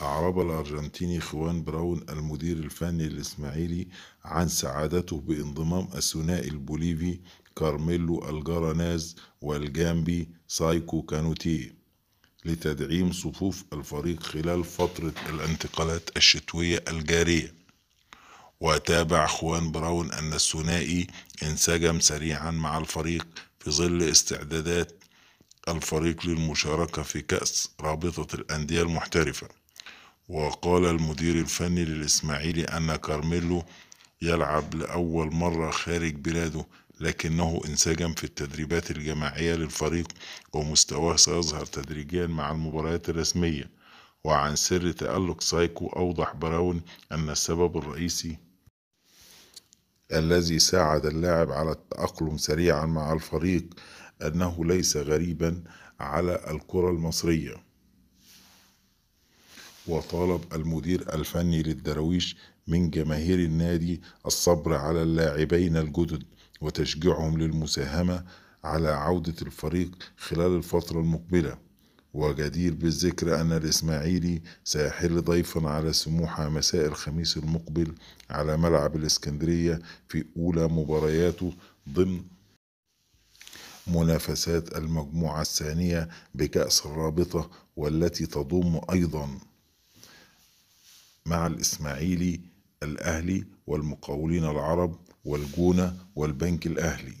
أعرب الأرجنتيني خوان براون المدير الفني الإسماعيلي عن سعادته بانضمام الثنائي البوليفي كارميلو الجراناز والجامبي سايكو كانوتيه لتدعيم صفوف الفريق خلال فترة الانتقالات الشتوية الجارية وتابع خوان براون أن الثنائي انسجم سريعا مع الفريق في ظل استعدادات الفريق للمشاركة في كأس رابطة الأندية المحترفة وقال المدير الفني للإسماعيلي أن كارميلو يلعب لأول مرة خارج بلاده لكنه انسجم في التدريبات الجماعية للفريق ومستواه سيظهر تدريجيا مع المباريات الرسمية وعن سر تألق سايكو أوضح براون أن السبب الرئيسي الذي ساعد اللاعب على التأقلم سريعا مع الفريق أنه ليس غريبا على الكرة المصرية وطالب المدير الفني للدرويش من جماهير النادي الصبر على اللاعبين الجدد وتشجيعهم للمساهمة على عودة الفريق خلال الفترة المقبلة وجدير بالذكر أن الإسماعيلي سيحل ضيفا على سموحة مساء الخميس المقبل على ملعب الإسكندرية في أولى مبارياته ضمن منافسات المجموعة الثانية بكأس الرابطة والتي تضم أيضاً مع الإسماعيلي الأهلي والمقاولين العرب والجونة والبنك الأهلي